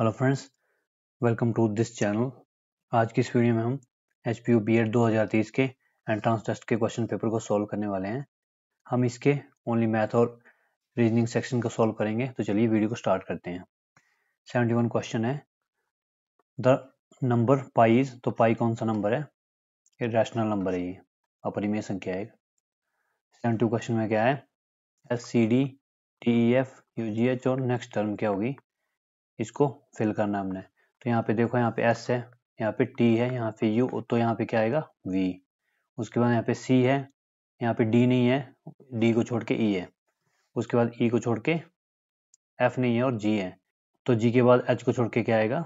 Hello friends welcome to this channel आज की इस वीडियो में हम H P U B ed दो हज़ार तेईस के एंट्रांस टेस्ट के क्वेश्चन पेपर को सॉल्व करने वाले हैं हम इसके ओनली मैथ और रीजनिंग सेक्शन को सॉल्व करेंगे तो चलिए वीडियो को स्टार्ट करते हैं सेवेंटी वन क्वेश्चन है द नंबर पाईज तो पाई कौन सा नंबर है ये रैशनल नंबर है ये अपरिमेय संख्या है सेवेंटी टू क्वेश्चन में क्या है S C D T E F U G H और नेक्स्ट टर्म क्या होगी इसको फिल करना हमने तो यहाँ पे देखो यहाँ पे एस है यहाँ पे टी है यहाँ पे यू तो यहाँ पे क्या आएगा वी उसके बाद यहाँ पे सी है यहाँ पे डी नहीं है डी को छोड़ के ई e है उसके बाद ई e को छोड़ के एफ नहीं है और जी है तो जी के बाद एच को छोड़ के क्या आएगा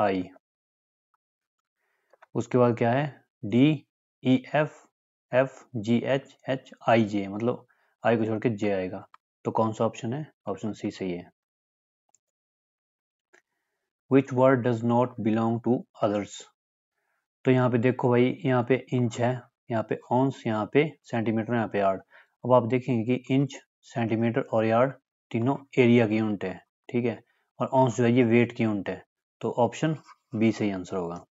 आई उसके बाद क्या है D E F F G H H I J मतलब आई को छोड़ के जे आएगा तो कौन सा ऑप्शन है ऑप्शन सी सही है which word does not belong to others तो यहाँ पे देखो भाई यहाँ पे इंच है यहाँ पे ऑन्स यहाँ पे सेंटीमीटर यहाँ पे यार्ड अब आप देखेंगे कि इंच सेंटीमीटर और यार्ड तीनों एरिया की यूनिट है ठीक है और ऑन्स जो है ये वेट की यूनिट है तो ऑप्शन बी सही आंसर होगा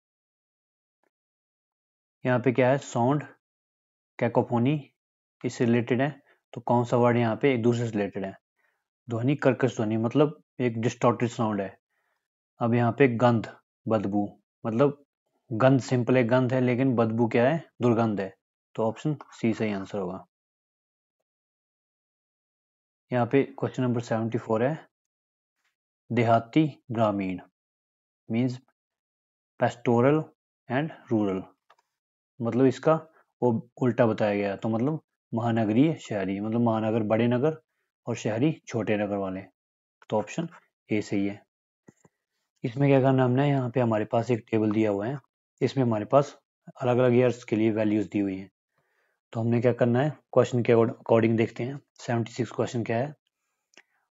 यहाँ पे क्या है साउंड कैकोफोनी इससे रिलेटेड है तो कौन सा वर्ड यहाँ पे एक दूसरे से रिलेटेड है ध्वनि कर्कश ध्वनि मतलब एक डिस्टोटेड साउंड है अब यहाँ पे गंध बदबू मतलब गंध सिंपल एक गंध है लेकिन बदबू क्या है दुर्गंध है तो ऑप्शन सी सही आंसर होगा यहाँ पे क्वेश्चन नंबर सेवेंटी फोर है देहाती ग्रामीण मीन्स पेस्टोरल एंड रूरल मतलब इसका वो उल्टा बताया गया तो मतलब महानगरीय शहरी मतलब महानगर बड़े नगर और शहरी छोटे नगर वाले तो ऑप्शन ए सही है इसमें क्या करना हमने यहाँ पे हमारे पास एक टेबल दिया हुआ है इसमें हमारे पास अलग अलग ईयर्स के लिए वैल्यूज दी हुई हैं तो हमने क्या करना है क्वेश्चन के अकॉर्डिंग देखते हैं 76 क्वेश्चन क्या है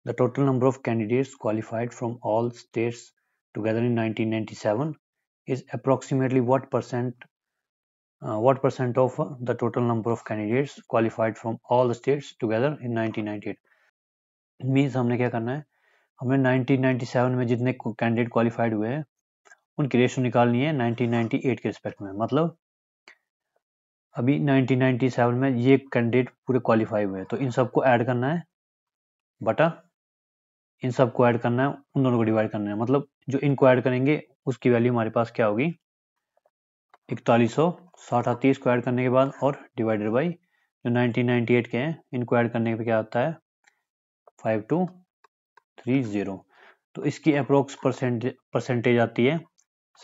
the total number of candidates qualified from all states together in 1997 is approximately what percent uh, percent of the total number of candidates qualified from all states together in together in 1998 uh, means हमने क्या करना है हमें 1997 में जितने candidate qualified हुए हैं उनकी रेशो निकालनी है 1998 के रिस्पेक्ट में मतलब अभी 1997 में ये कैंडिडेट पूरे क्वालिफाई हुए हैं तो इन सबको ऐड करना है बटा इन सबको ऐड करना है उन दोनों को डिवाइड करना है मतलब जो इनको ऐड करेंगे उसकी वैल्यू हमारे पास क्या होगी इकतालीस सौ साठ अड़तीस को ऐड करने के बाद और डिवाइडेड बाई जो 1998 के हैं इनको ऐड करने पे क्या आता है फाइव टू थ्री जीरो तो इसकी अप्रोक्स परसेंटेज परसेंटेज आती है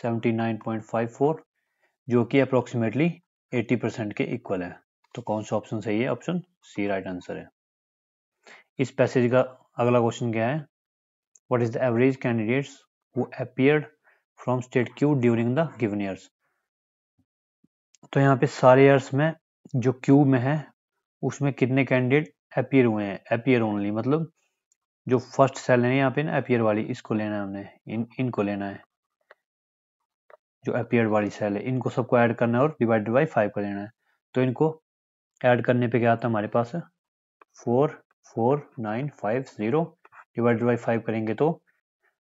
79.54 जो कि अप्रोक्सीमेटली 80 परसेंट के इक्वल है तो कौन सा ऑप्शन सही है ऑप्शन सी राइट आंसर है इस पैसेज का अगला क्वेश्चन क्या है what is the average candidates who appeared from state Q during the given years तो यहाँ पे सारे ईयर्स में जो क्यू में है उसमें कितने कैंडिडेट अपियर हुए हैं अपियर ओनली मतलब जो फर्स्ट सेल है यहाँ पे ना अपियर वाली इसको लेना है हमने इन इनको लेना है जो अपियर वाली सेल है इनको सबको ऐड करना है और डिवाइडेड बाई फाइव को लेना है तो इनको ऐड करने पे क्या आता है हमारे पास four four nine five zero divided by five करेंगे तो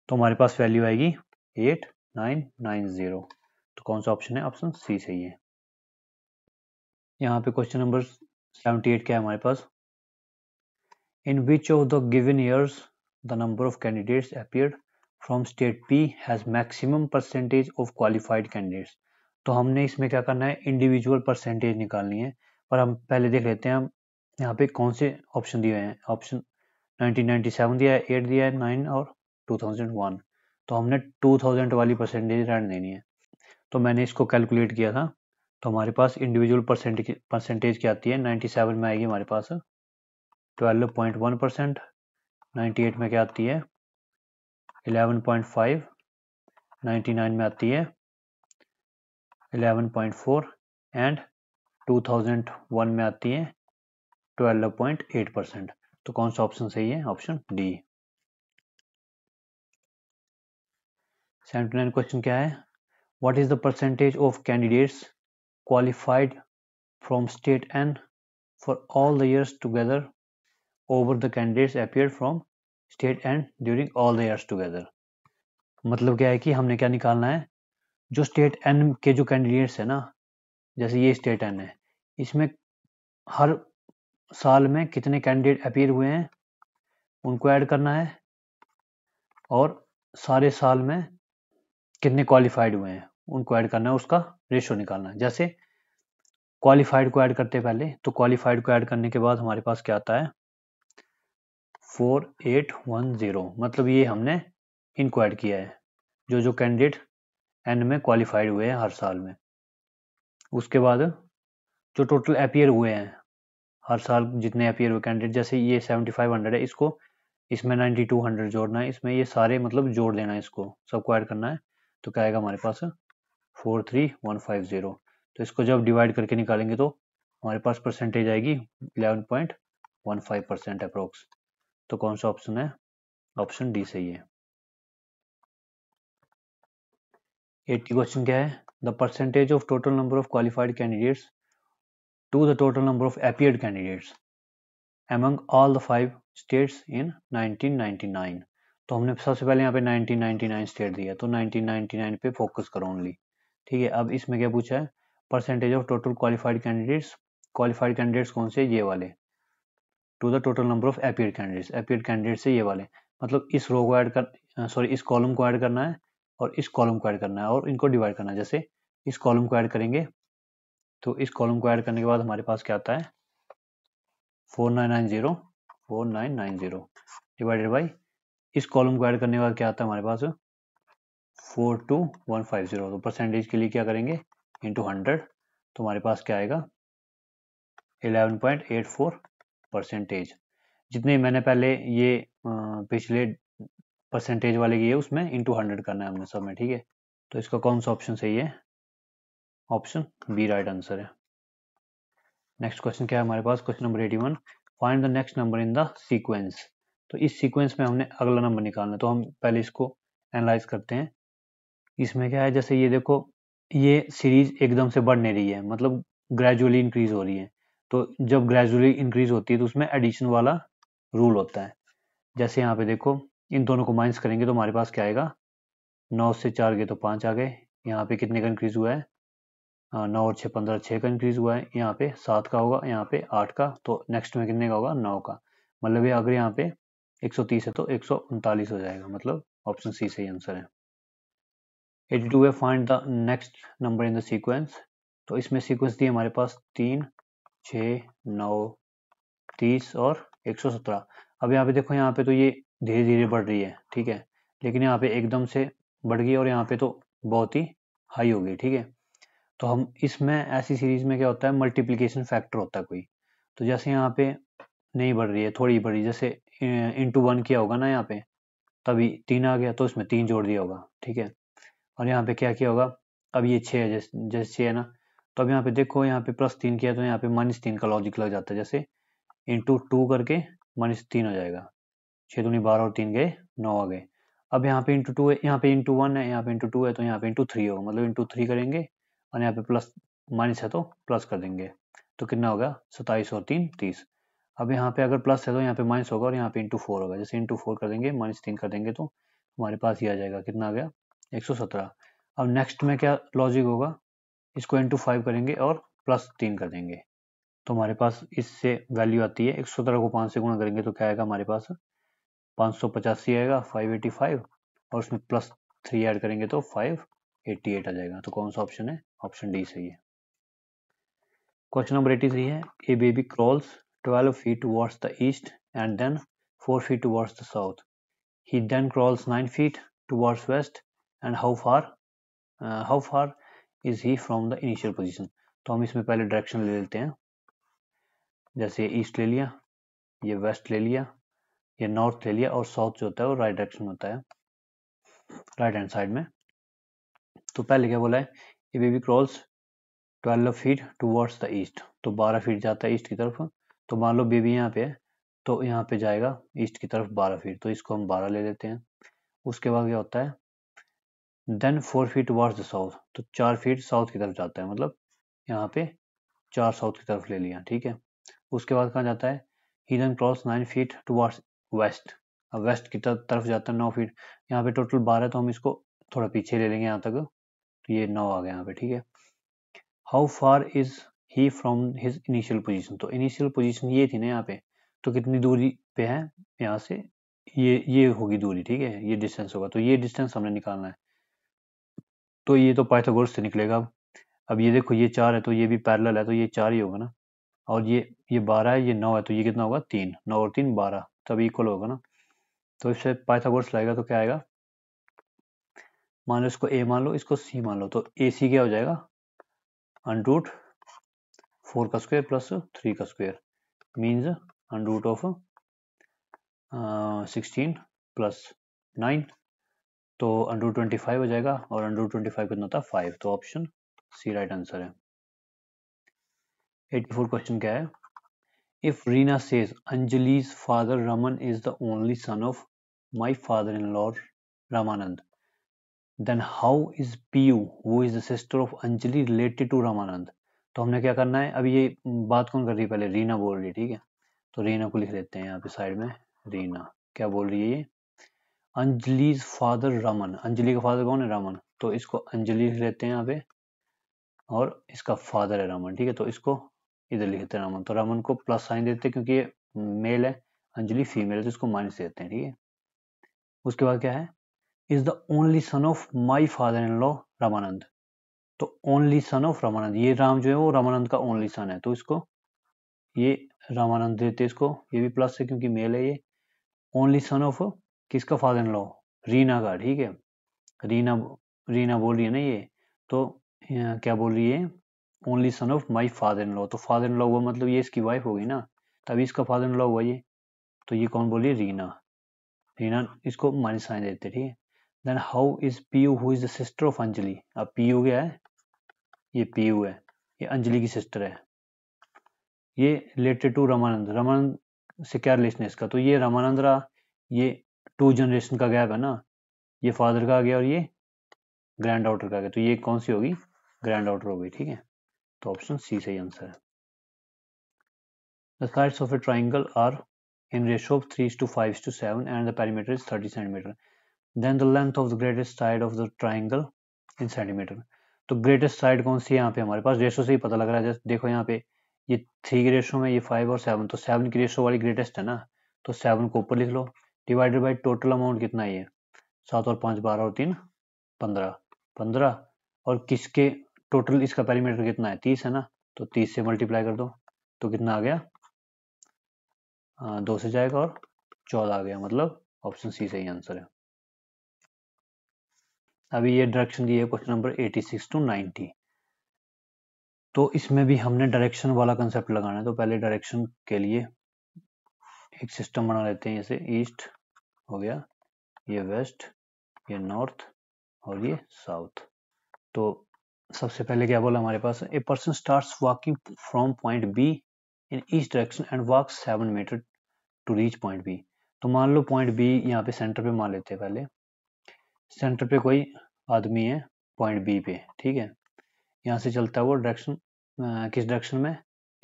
तो हमारे पास वैल्यू आएगी एट नाइन नाइन ज़ीरो तो कौन सा ऑप्शन है ऑप्शन सी सही है यहाँ पे क्वेश्चन नंबर सेवेंटी एट क्या है हमारे पास In which of the given years the number of candidates appeared from state P has maximum percentage of qualified candidates तो हमने इसमें क्या करना है इंडिविजुअल परसेंटेज निकालनी है पर हम पहले देख लेते हैं हम यहाँ पे कौन से ऑप्शन दिए हैं ऑप्शन 1997 दिया है 8 दिया है 9 और 2001 तो हमने 2000 वाली परसेंटेज रैंड देनी है तो मैंने इसको कैलकुलेट किया था तो हमारे पास इंडिविजुअल परसेंटेज परसेंटेज क्या आती है 97 में आएगी हमारे पास twelve point one percent ninety eight में क्या आती है eleven point five ninety nine में आती है eleven point four and two thousand one में आती है ट्वेल्व पॉइंट एट परसेंट तो कौन सा ऑप्शन सही है option D seventy nine question क्या है what is the percentage of candidates qualified from state and for all the years together over the candidates appeared from state and during all the years together. मतलब क्या है कि हमने क्या निकालना है जो स्टेट एन के जो कैंडिडेट्स है ना जैसे ये स्टेट एन है इसमें हर साल में कितने कैंडिडेट अपीयर हुए हैं उनको ऐड करना है और सारे साल में कितने क्वालिफाइड हुए हैं उनको ऐड करना है उसका रेशो निकालना है जैसे क्वालिफाइड को ऐड करते पहले तो क्वालिफाइड को ऐड करने के बाद हमारे पास क्या आता है फोर एट वन ज़ीरो मतलब ये हमने इंक्वायर किया है जो जो कैंडिडेट एंड में क्वालिफाइड हुए हैं हर साल में उसके बाद जो टोटल अपीयर हुए हैं हर साल जितने अपियर हुए कैंडिडेट जैसे ये सेवेंटी फाइव हंड्रेड है इसको इसमें नाइन्टी टू हंड्रेड जोड़ना है इसमें ये सारे मतलब जोड़ देना है इसको सबको ऐड करना है तो क्या आएगा हमारे पास four three one five zero तो इसको जब डिवाइड करके निकालेंगे तो हमारे पास परसेंटेज आएगी eleven point one five percent approx तो कौन सा ऑप्शन है ऑप्शन डी सही है एट्टी क्वेश्चन क्या है the percentage of total number of qualified candidates to the total number of appeared candidates among all the five states in 1999 तो हमने सबसे पहले यहाँ पे 1999 स्टेट दिया तो 1999 पे फोकस करो ओनली ठीक है अब इसमें क्या पूछा है percentage of total qualified candidates qualified candidates कौन से ये वाले to the total number of appeared candidates appeared candidate से ये वाले मतलब इस रो को ऐड कर सॉरी इस कॉलम को ऐड करना है और इस कॉलम को ऐड करना है और इनको डिवाइड करना है जैसे इस कॉलम को ऐड करेंगे तो इस कॉलम को ऐड करने के बाद हमारे पास क्या आता है four nine nine zero four nine nine zero divided by इस कॉलम को ऐड करने के बाद क्या आता है हमारे पास four two one five zero तो परसेंटेज के लिए क्या करेंगे इंटू हंड्रेड तो हमारे पास क्या आएगा eleven point eight four percentage जितने मैंने पहले ये पिछले परसेंटेज वाले किए उसमें इंटू हंड्रेड करना है हमने सब में ठीक है तो इसका कौन सा ऑप्शन सही है ऑप्शन बी राइट आंसर है नेक्स्ट क्वेश्चन क्या है हमारे पास question number eighty one find the next number in the sequence तो इस सीक्वेंस में हमने अगला नंबर निकालना है तो हम पहले इसको एनालाइज करते हैं इसमें क्या है जैसे ये देखो ये सीरीज एकदम से बढ़ नहीं रही है मतलब ग्रेजुअली इंक्रीज हो रही है तो जब ग्रेजुअली इंक्रीज होती है तो उसमें एडिशन वाला रूल होता है जैसे यहाँ पे देखो इन दोनों को माइनस करेंगे तो हमारे पास क्या आएगा नौ से चार गए तो पाँच आ गए यहाँ पे कितने का इंक्रीज हुआ है हाँ, नौ और छः पंद्रह छः का इंक्रीज हुआ है यहाँ पे सात का होगा यहाँ पे आठ का तो नेक्स्ट में कितने का होगा नौ का मतलब ये अगर यहाँ पे एक सौ तीस है तो एक सौ उनतालीस हो जाएगा मतलब ऑप्शन सी सही आंसर है एटी टू है find the next number in the sequence तो इसमें सीक्वेंस दिए हमारे पास तीन छ नौ तीस और एक सौ सत्रह अब यहाँ पे देखो यहाँ पे तो ये धीरे धीरे बढ़ रही है ठीक है लेकिन यहाँ पे एकदम से बढ़ गई और यहाँ पे तो बहुत ही हाई हो गई ठीक है तो हम इसमें ऐसी सीरीज में क्या होता है मल्टीप्लीकेशन फैक्टर होता है कोई तो जैसे यहाँ पे नहीं बढ़ रही है थोड़ी बढ़ रही जैसे इंटू वन किया होगा ना यहाँ पे तभी तीन आ गया तो इसमें तीन जोड़ दिया होगा ठीक है और यहाँ पे क्या किया होगा अब ये छः है जैसे जैसे छः है ना तो अब यहाँ पे देखो यहाँ पे प्लस तीन किया तो यहाँ पे माइनस तीन का लॉजिक लग जाता है जैसे इंटू टू करके माइनस तीन हो जाएगा छः दूनी बारह और तीन गए नौ आ गए अब यहाँ पे इंटू टू है यहाँ पे इंटू वन है यहाँ पे इंटू टू है तो यहाँ पे इंटू थ्री होगा मतलब इंटू थ्री करेंगे और यहाँ पे प्लस माइनस है तो प्लस कर देंगे तो कितना होगा सताईस और तीन तीस अब यहाँ पे अगर प्लस है तो यहाँ पे माइनस होगा और यहाँ पे इंटू फोर होगा जैसे इंटू फोर कर देंगे माइनस तीन कर देंगे तो हमारे पास ये आ जाएगा कितना आ गया एक सौ सत्रह अब नेक्स्ट में क्या लॉजिक होगा इसको इंटू फाइव करेंगे और प्लस तीन कर देंगे तो हमारे पास इससे वैल्यू आती है एक सौ सत्रह को पाँच से गुणा करेंगे तो क्या आएगा हमारे पास पाँच सौ पचासी आएगा फाइव एटी फाइव और उसमें प्लस थ्री ऐड करेंगे तो फाइव एट्टी एट आ जाएगा तो कौन सा ऑप्शन है ऑप्शन डी सही है क्वेश्चन नंबर एटी थ्री है a baby crawls twelve feet towards the east and then four feet wards the south he then crawls nine feet to west and how far how far is he from the initial position तो हम इसमें पहले direction ले लेते हैं जैसे east ले लिया ये वेस्ट ले लिया ये नॉर्थ ले लिया और साउथ जो होता है वो राइट डायरेक्शन होता है राइट हैंड साइड में तो पहले क्या बोला है ये baby crawls 12 feet towards the east तो 12 फीट जाता है ईस्ट की तरफ तो मान लो बेबी यहाँ पे है तो यहाँ पे जाएगा ईस्ट की तरफ 12 फीट तो इसको हम 12 ले लेते हैं उसके बाद क्या होता है then four feet wards the south तो चार फीट साउथ की तरफ जाता है मतलब यहाँ पे चार साउथ की तरफ ले लिया ठीक है उसके बाद कहाँ जाता है he then crawls nine feet to west अब वेस्ट की तरफ जाता है नौ फीट यहाँ पे टोटल बारह तो हम इसको थोड़ा पीछे ले लेंगे यहाँ तक तो ये नौ आ गया यहाँ पे ठीक है how far is he from his initial position तो इनिशियल पोजिशन ये थी ना यहाँ पे तो कितनी दूरी पे है यहाँ से ये ये होगी दूरी ठीक है ये डिस्टेंस होगा तो ये डिस्टेंस हमने निकालना है तो ये तो पाइथागोरस से निकलेगा अब अब ये देखो ये चार है तो ये भी पैरेलल है तो ये चार ही होगा ना और ये ये बारह है ये नौ है तो ये कितना होगा तीन नौ और तीन बारह तब इक्वल होगा ना तो इससे पाइथागोरस लाएगा तो क्या आएगा मान लो इसको ए मान लो इसको सी मान लो तो ए सी क्या हो जाएगा अनरूट फोर का स्क्वायर प्लस थ्री का square means under root of sixteen plus nine तो अंडर ट्वेंटी फाइव हो जाएगा और अंडर ट्वेंटी फाइव कितना होता है फाइव तो ऑप्शन सी राइट आंसर है एट्टी फोर क्वेश्चन क्या है if Reena says Anjali's father Raman is the only son of my father-in-law Ramanand, then how is Piyu, who is the sister of Anjali related to Ramanand तो हमने क्या करना है अब ये बात कौन कर रही है पहले रीना बोल रही है ठीक है तो रीना को लिख लेते हैं यहाँ पे साइड में रीना क्या बोल रही है ये अंजलीज फादर रमन अंजलि का फादर कौन है रमन तो इसको अंजलि लिख लेते हैं यहाँ पे और इसका फादर है रमन ठीक है तो इसको इधर लिखते हैं रमन तो रमन को प्लस साइन देते हैं क्योंकि ये मेल है अंजलि फीमेल है तो इसको माइनस देते हैं ठीक है उसके बाद क्या है is the only son of my father in law Ramanand तो ओनली सन ऑफ रामानंद ये राम जो है वो रामानंद का ओनली सन है तो इसको ये रामानंद देते इसको ये भी प्लस है क्योंकि मेल है ये ओनली सन ऑफ किसका फादर इन लॉ रीना का ठीक है रीना रीना बोल रही है ना ये तो क्या बोल रही है only son of my father in law तो फादर इन लॉ हुआ मतलब ये इसकी वाइफ हो गई ना तभी इसका फादर इन लॉ हुआ ये तो ये कौन बोल रही है रीना रीना इसको माइनस साइन देते ठीक है then how is P U who is the sister of Anjali अब पी यू क्या है ये पी यू है ये अंजलि की सिस्टर है ये रिलेटेड टू रमानंद रमानंद से क्या रिलेशन है इसका तो ये रमानंद रहा ये टू जनरेशन का गैप है ना ये फादर का आ गया और ये ग्रैंड डॉटर का आ गया तो ये कौन सी होगी ग्रैंड डॉटर होगी ठीक है तो ऑप्शन सी सही आंसर है The sides of a triangle are in ratio of 3 to 5 to 7 and the perimeter is 30 cm. Then the length of the greatest side of the triangle in centimeter. तो greatest side कौन सी है यहाँ पे हमारे पास ratio से ही पता लग रहा है जैसे देखो यहाँ पे ये थ्री के रेशो में ये फाइव और सेवन तो सेवन की रेशो वाली ग्रेटेस्ट है ना तो सेवन को ऊपर लिख लो डिवाइडेड बाई टोटल अमाउंट कितना है सात और पाँच बारह और तीन पंद्रह पंद्रह और किसके टोटल इसका पैरीमीटर कितना है तीस है ना तो तीस से मल्टीप्लाई कर दो तो कितना आ गया आ, दो से जाएगा और चौदह आ गया मतलब ऑप्शन सी सही आंसर है अभी ये डायरेक्शन दिए question number eighty six to ninety तो इसमें भी हमने डायरेक्शन वाला कंसेप्ट लगाना है तो पहले डायरेक्शन के लिए एक सिस्टम बना लेते हैं जैसे ईस्ट हो गया ये वेस्ट ये नॉर्थ और ये साउथ तो सबसे पहले क्या बोला हमारे पास a person start walking from point B in east direction and walk seven metre to reach point B तो मान लो पॉइंट बी यहाँ पे सेंटर पे मान लेते हैं पहले सेंटर पे कोई आदमी है पॉइंट बी पे ठीक है यहाँ से चलता है वो डायरेक्शन किस डायरेक्शन में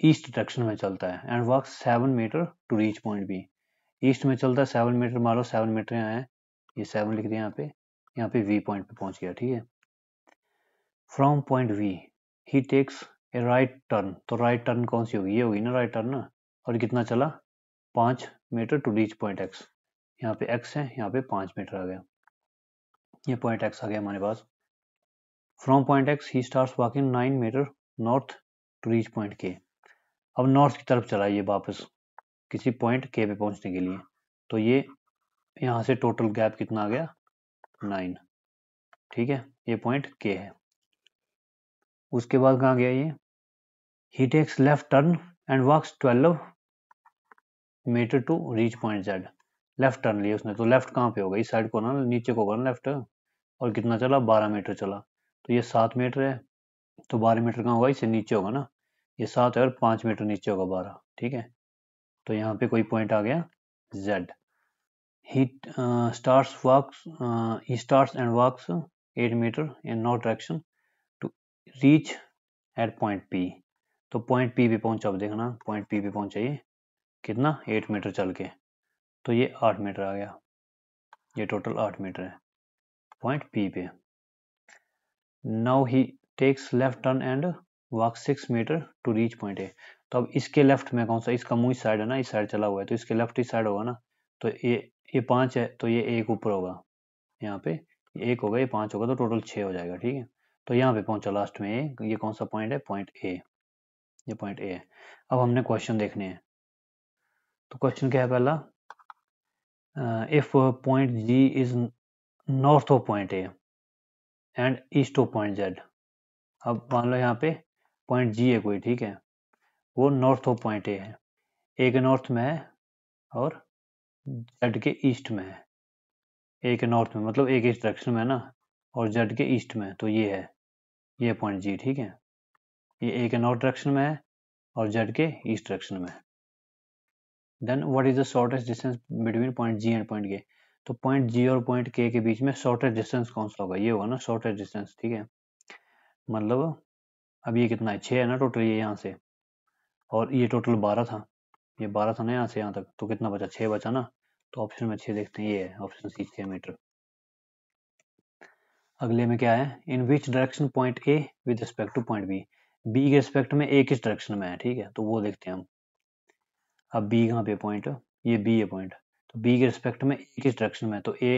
ईस्ट डायरेक्शन में चलता है and walk seven metre to reach point B east में चलता है सेवन मीटर मान लो सेवन मीटर यहाँ है ये सेवन लिख दिया यहाँ पे यहाँ पे वी पॉइंट पे पहुंच गया ठीक है from point V he takes a right turn तो राइट टर्न कौन सी होगी ये होगी ना राइट टर्न और कितना चला पाँच metre to reach point X यहाँ पे एक्स है यहाँ पे पाँच मीटर आ गया ये पॉइंट एक्स आ गया हमारे पास from point X he start walking nine metre north to reach point K अब नॉर्थ की तरफ चला ये वापस किसी पॉइंट के पे पहुंचने के लिए तो ये यहाँ से टोटल गैप कितना आ गया नाइन ठीक है ये पॉइंट के है उसके बाद कहाँ गया ये he takes left turn and walks twelve metre to reach point Z left turn लिया उसने तो लेफ्ट कहाँ पे होगा इस साइड को ना नीचे को होगा ना लेफ्ट और कितना चला बारह मीटर चला तो ये सात मीटर है तो बारह मीटर कहाँ होगा इससे नीचे होगा ना ये सात है और पांच मीटर नीचे होगा बारह ठीक है तो यहाँ पे कोई पॉइंट आ गया Z he starts walks he starts and walks eight metre in north direction to reach eight point P तो पॉइंट पी पे पहुंचा अब देखना पॉइंट पी पे पहुंचा ये कितना एट मीटर चल के तो ये आठ मीटर आ गया ये टोटल आठ मीटर है पॉइंट पी पे now he takes left turn and walk six metre to reach point A तो अब इसके लेफ्ट में कौन सा इसका मुंह इस साइड है ना इस साइड चला हुआ है तो इसके लेफ्ट इस साइड होगा ना तो ये ये पाँच है तो ये एक ऊपर होगा यहाँ पे एक होगा ये पाँच होगा तो टोटल छः हो जाएगा ठीक है तो यहाँ पे पहुँचा लास्ट में ए ये कौन सा पॉइंट है पॉइंट ए ये पॉइंट ए है अब हमने क्वेश्चन देखने हैं तो क्वेश्चन क्या है पहला if point G is north of point A and east of point Z अब मान लो यहाँ पे पॉइंट जी है कोई ठीक है वो नॉर्थ ऑफ पॉइंट ए है ए के नॉर्थ में है और जेड के ईस्ट में है ए के नॉर्थ में मतलब ए के इस डायरेक्शन में है ना और जेड के ईस्ट में तो ये है ये पॉइंट जी ठीक है ये ए के नॉर्थ डायरेक्शन में है और जेड के ईस्ट डायरेक्शन में है then what is the shortest distance between point G and point K तो पॉइंट जी और पॉइंट के के बीच में शॉर्टेस्ट डिस्टेंस कौन सा होगा ये होगा ना शॉर्टेस्ट डिस्टेंस ठीक है मतलब अब ये कितना है छः है ना टोटल ये यहाँ से और ये टोटल बारह था ये बारह था ना यहाँ से यहाँ तक तो कितना बचा छः बचा ना तो ऑप्शन में छः देखते हैं ये है ऑप्शन सी छः मीटर अगले में क्या है in which direction point A with respect to point B B के रिस्पेक्ट में ए किस डायरेक्शन में है ठीक है तो वो देखते हैं हम अब बी कहाँ पे पॉइंट ये बी है पॉइंट तो बी के रिस्पेक्ट में ए किस डायरेक्शन में है तो ए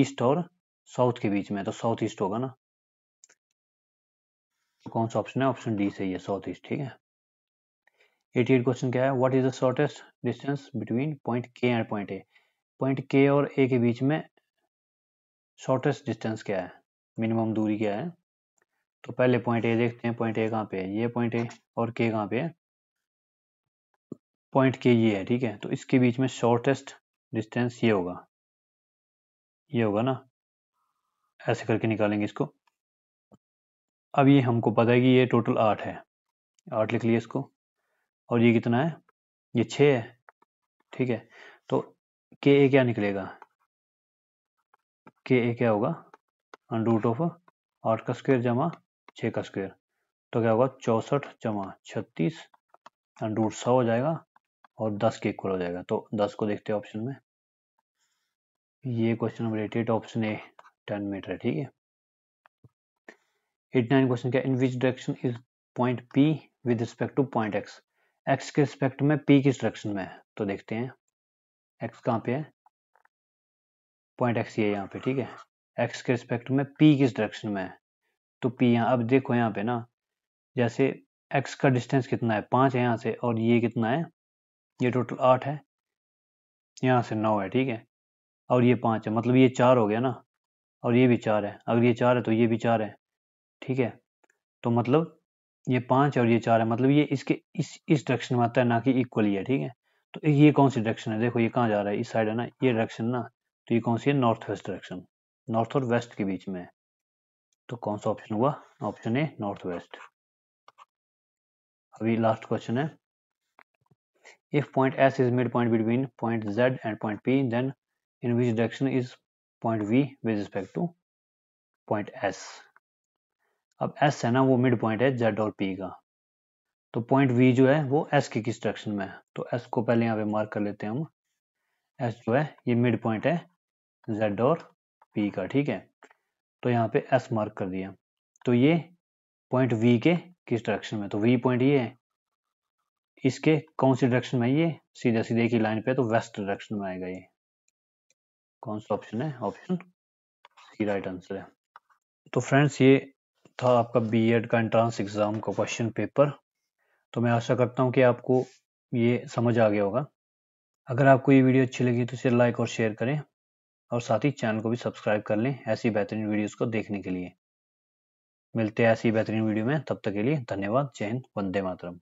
ईस्ट और साउथ के बीच में है तो साउथ ईस्ट होगा ना तो कौन सा ऑप्शन है ऑप्शन डी सही है साउथ ईस्ट ठीक है एटी एट क्वेश्चन क्या है what is the shortest distance between point K and point A point K और ए के बीच में शॉर्टेस्ट डिस्टेंस क्या है मिनिमम दूरी क्या है तो पहले पॉइंट ए देखते हैं पॉइंट ए कहाँ पे है ये पॉइंट ए और के कहाँ पे है पॉइंट के ये है ठीक है तो इसके बीच में शॉर्टेस्ट डिस्टेंस ये होगा ये होगा ना ऐसे करके निकालेंगे इसको अब ये हमको पता है कि ये टोटल आठ है आठ लिख लिए इसको और ये कितना है ये छः है ठीक है तो के ए क्या निकलेगा के ए क्या होगा अंडर रूट ऑफ आठ का स्क्वेयर जमा छः का स्क्वेयर तो क्या होगा चौंसठ जमा छत्तीस अंडर रूट सौ हो जाएगा और दस के इक्वल हो जाएगा तो दस को देखते हैं ऑप्शन में ये question number eighty eight option A ten metre है ठीक है 89 क्वेश्चन क्या in which direction is point P with respect to point X X के रिस्पेक्ट में पी किस डायरेक्शन में है तो देखते हैं एक्स कहाँ पे है पॉइंट एक्स ये यहाँ पे ठीक है एक्स के रिस्पेक्ट में पी किस डायरेक्शन में है तो पी यहाँ अब देखो यहाँ पे ना जैसे एक्स का डिस्टेंस कितना है पाँच है यहाँ से और ये कितना है ये टोटल आठ है यहाँ से नौ है ठीक है और ये पाँच है मतलब ये चार हो गया ना और ये भी चार है अगर ये चार है तो ये भी चार है ठीक है तो मतलब ये पांच और ये चार है मतलब ये इसके इस इस डायरेक्शन में आता है ना कि इक्वली है ठीक है तो ये कौन सी डायरेक्शन है देखो ये कहाँ जा रहा है इस साइड है ना ये डायरेक्शन ना तो ये कौन सी है नॉर्थ वेस्ट डायरेक्शन नॉर्थ और वेस्ट के बीच में तो कौन सा ऑप्शन हुआ ऑप्शन ए नॉर्थ वेस्ट अभी लास्ट क्वेश्चन है if point S is mid point between point Z and point P then in which direction is point V with respect to point S अब S है ना वो mid point है Z और P का तो point we जो है वो एस के किस डायरेक्शन में है तो एस को पहले यहाँ पे मार्क कर लेते हैं हम एस जो है ये मिड पॉइंट है जेड और पी का ठीक है तो यहाँ पे एस मार्क कर दिया तो ये पॉइंट वी के किस डायरेक्शन में तो वी पॉइंट ये है इसके कौन सी डायरेक्शन में ये सीधा सीधे की लाइन पे तो वेस्ट डायरेक्शन में आएगा ये कौन सा ऑप्शन है ऑप्शन सी राइट आंसर है तो फ्रेंड्स ये था आपका बीएड का एंट्रांस एग्ज़ाम का क्वेश्चन पेपर तो मैं आशा करता हूँ कि आपको ये समझ आ गया होगा अगर आपको ये वीडियो अच्छी लगी तो इसे लाइक और शेयर करें और साथ ही चैनल को भी सब्सक्राइब कर लें ऐसी बेहतरीन वीडियोस को देखने के लिए मिलते हैं ऐसी बेहतरीन वीडियो में तब तक के लिए धन्यवाद जय हिंद वंदे मातरम